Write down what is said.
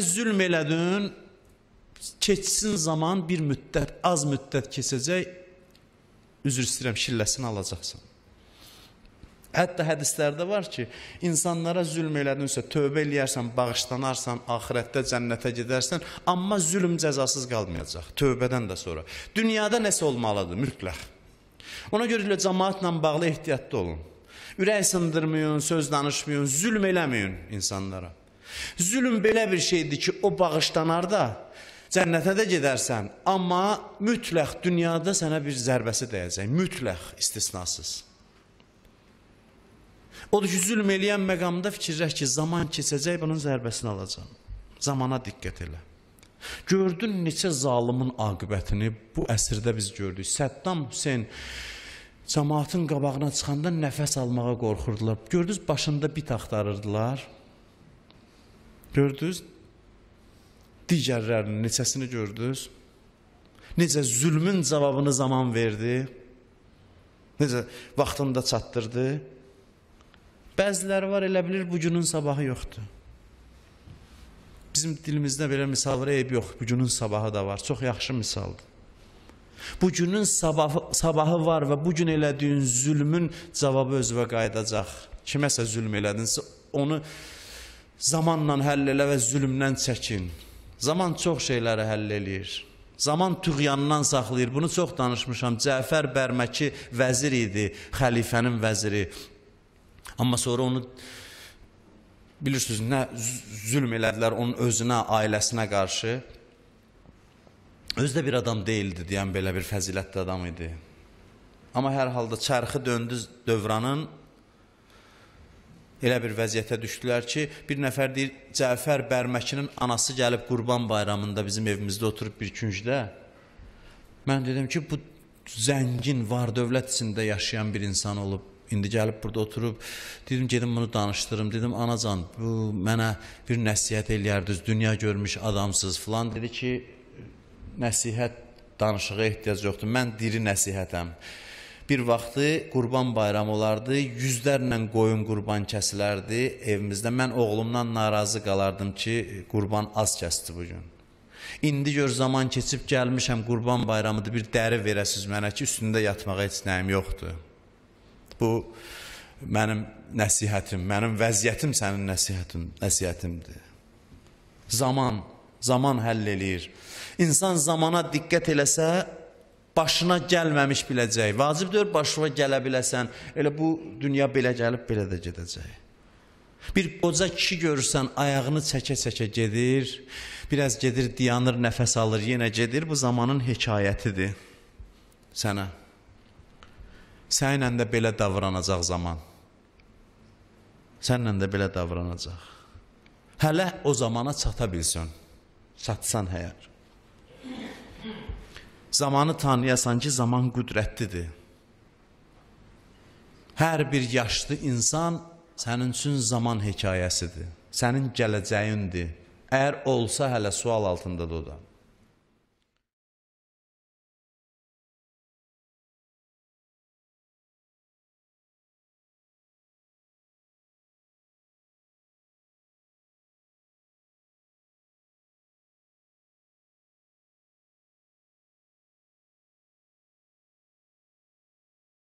birinə zülm elədin, keçsin zaman bir müddət, az müddət keçəcək, üzr istəyirəm, şilləsini alacaqsan. Hətta hədislərdə var ki, insanlara zülm elədinsə, tövbə eləyərsən, bağışlanarsan, axirətdə cənnətə gedərsən, amma zülm cəzasız qalmayacaq, tövbədən də sonra. Dünyada nəsə olmalıdır, mütləq. Ona görə ilə cəmaatla bağlı ehtiyatlı olun. Ürək sındırmayın, söz danışmayın, zülm eləməyin insanlara. Zülm belə bir şeydir ki, o bağışlanar da, cənnətə də gedərsən, amma mütləq dünyada sənə bir zərbəsi dəyəcək, mütləq istisnasız. Odur ki, zülm eləyən məqamda fikirlək ki, zaman keçəcək, bunun zərbəsini alacaq. Zamana diqqət elə. Gördün neçə zalımın aqibətini bu əsrdə biz gördük. Səddam Hüseyin cəmaatın qabağına çıxanda nəfəs almağa qorxurdular. Gördünüz, başında bit axtarırdılar. Gördünüz? Digərlərinin neçəsini gördünüz? Necə zülmün cavabını zaman verdi? Necə vaxtında çatdırdı? Bəziləri var elə bilir bu günün sabahı yoxdur. Bizim dilimizdə belə misallara eyb yox, bu günün sabahı da var. Çox yaxşı misaldır. Bu günün sabahı, sabahı var və bu gün elədiyin zülmün cavabı özüvə qayıdacaq. Kiməsə zülm elədinsə onu Zamanla həll elə və zülmdən çəkin. Zaman çox şeyləri həll eləyir. Zaman tüğyandan saxlayır. Bunu çox danışmışam. Cəfər Bərməki vəzir idi, xəlifənin vəziri. Amma sonra onu bilirsiniz, nə zülm elədilər onun özünə, ailəsinə qarşı. Özü də bir adam deyildi, deyən belə bir fəzilətli adam idi. Amma hər halda çərxi döndü dövranın elə bir vəziyyətə düşdülər ki, bir nəfər deyir, Cəfər Bərməkinin anası gəlib Qurban bayramında bizim evimizdə oturub bir küncdə. Mən dedim ki, bu zəngin, var dövlət içində yaşayan bir insan olub. İndi gəlib burada oturub, dedim gedim bunu danışdırım. Dedim anacan, bu mənə bir nəsihət eləyərdiniz, dünya görmüş adamsınız filan. Dedi ki, nəsihət danışığa ehtiyac yoxdur. Mən diri nəsihətəm. Bir vaxtı Qurban bayramı olardı, yüzlərlə qoyun qurban kəsilərdi evimizdə. Mən oğlumdan narazı qalardım ki, qurban az kəsdi bu gün. İndi gör zaman keçib gəlmişəm, Qurban bayramıdır, bir dəri verəsiz mənə ki, üstündə yatmağa heç nəyim yoxdur. Bu mənim nəsihətim, mənim vəziyyətim sənin nəsihətin, nəsihətimdir. Zaman, zaman həll eləyir. İnsan zamana diqqət eləsə, başına gəlməmiş biləcək. Vacibdir başına gələ biləsən. Elə bu dünya belə gəlib belə də gedəcək. Bir qoca kişi görürsən ayağını çəkə-çəkə gedir. Biraz gedir, dayanır, nəfəs alır, yenə gedir. Bu zamanın hekayətidir sənə. Sənlə də belə davranacaq zaman. Sənlə də belə davranacaq. Hələ o zamana çata bilsən. Çatsan həyər. Zamanı tanıyasan ki, zaman qüdrətlidir. Hər bir yaşlı insan sənin üçün zaman hekayəsidir. Sənin gələcəyindir. Əgər olsa hələ sual altındadır o da.